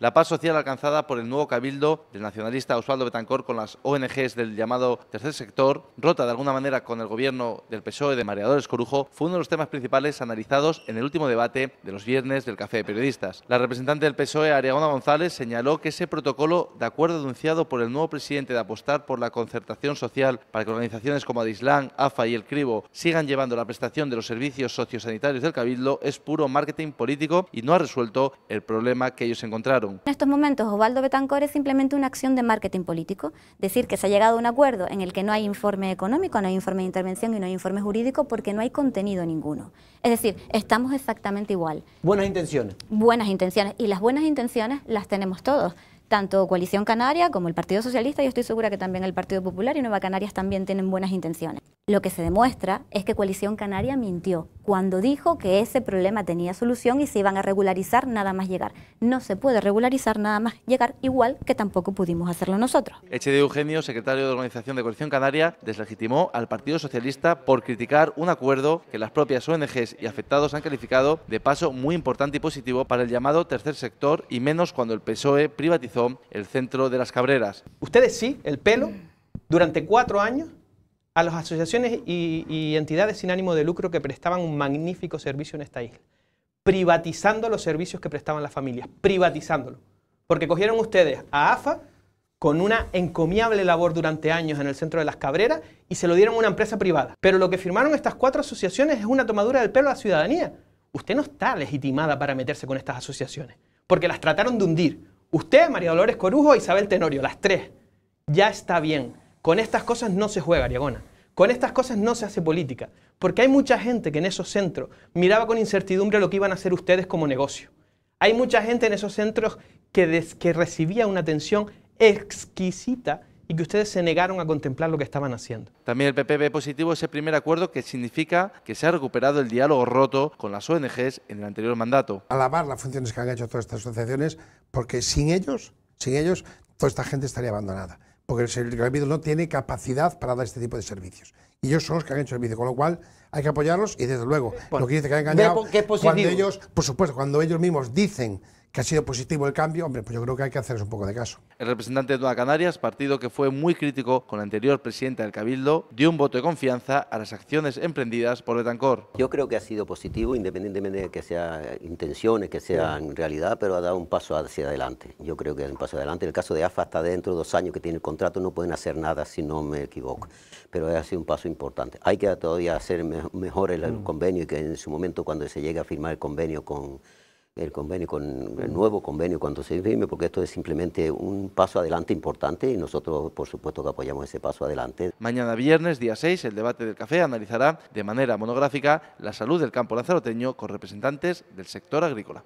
La paz social alcanzada por el nuevo cabildo del nacionalista Osvaldo Betancor con las ONGs del llamado tercer sector, rota de alguna manera con el gobierno del PSOE de Mareadores Corujo, fue uno de los temas principales analizados en el último debate de los viernes del Café de Periodistas. La representante del PSOE, Ariagona González, señaló que ese protocolo de acuerdo anunciado por el nuevo presidente de apostar por la concertación social para que organizaciones como Adislán, AFA y El Cribo sigan llevando la prestación de los servicios sociosanitarios del cabildo es puro marketing político y no ha resuelto el problema que ellos encontraron. En estos momentos, Osvaldo Betancor es simplemente una acción de marketing político. Decir que se ha llegado a un acuerdo en el que no hay informe económico, no hay informe de intervención y no hay informe jurídico porque no hay contenido ninguno. Es decir, estamos exactamente igual. Buenas intenciones. Buenas intenciones. Y las buenas intenciones las tenemos todos tanto Coalición Canaria como el Partido Socialista, y estoy segura que también el Partido Popular y Nueva Canarias también tienen buenas intenciones. Lo que se demuestra es que Coalición Canaria mintió cuando dijo que ese problema tenía solución y se iban a regularizar nada más llegar. No se puede regularizar nada más llegar, igual que tampoco pudimos hacerlo nosotros. Eche de Eugenio, secretario de Organización de Coalición Canaria, deslegitimó al Partido Socialista por criticar un acuerdo que las propias ONGs y afectados han calificado de paso muy importante y positivo para el llamado tercer sector y menos cuando el PSOE privatizó el centro de las Cabreras. ¿Ustedes sí, el pelo, durante cuatro años? a las asociaciones y, entidades sin ánimo de lucro que prestaban un magnífico servicio en esta isla, privatizando los servicios que prestaban las familias, privatizándolo. Porque cogieron ustedes a AFA con una encomiable labor durante años en el centro de las Cabreras y se lo dieron a una empresa privada. Pero lo que firmaron estas cuatro asociaciones es una tomadura del pelo a la ciudadanía. Usted no está legitimada para meterse con estas asociaciones, porque las trataron de hundir. Usted, María Dolores Corujo e Isabel Tenorio, las tres. Ya está bien con estas cosas no se juega, Ariagona. Con estas cosas no se hace política, porque hay mucha gente que en esos centros miraba con incertidumbre lo que iban a hacer ustedes como negocio. Hay mucha gente en esos centros que, recibía una atención exquisita y que ustedes se negaron a contemplar lo que estaban haciendo. También el PP ve positivo ese primer acuerdo que significa que se ha recuperado el diálogo roto con las ONGs en el anterior mandato. Alabar las funciones que han hecho todas estas asociaciones, porque sin ellos, sin ellos, toda esta gente estaría abandonada porque el capítulo no tiene capacidad para dar este tipo de servicios. Y ellos son los que han hecho el vídeo, con lo cual hay que apoyarlos y desde luego, lo que dice que han engañado, cuando ellos, por supuesto, cuando ellos mismos dicen que ha sido positivo el cambio, hombre, pues yo creo que hay que hacerles un poco de caso. El representante de Nueva Canarias, partido que fue muy crítico con la anterior presidenta del Cabildo, dio un voto de confianza a las acciones emprendidas por Betancor. Yo creo que ha sido positivo, independientemente de que sean intenciones, que sean realidad, pero ha dado un paso hacia adelante. Yo creo que es un paso adelante. En el caso de AFA, hasta dentro de dos años que tiene el contrato, no pueden hacer nada, si no me equivoco. Pero ha sido un paso importante. Hay que todavía hacer mejor el mm. convenio y que en su momento, cuando se llegue a firmar el convenio con el convenio con el nuevo convenio cuando se firme, porque esto es simplemente un paso adelante importante y nosotros por supuesto que apoyamos ese paso adelante. Mañana viernes, día 6, el debate del café analizará de manera monográfica la salud del campo lanzaroteño con representantes del sector agrícola.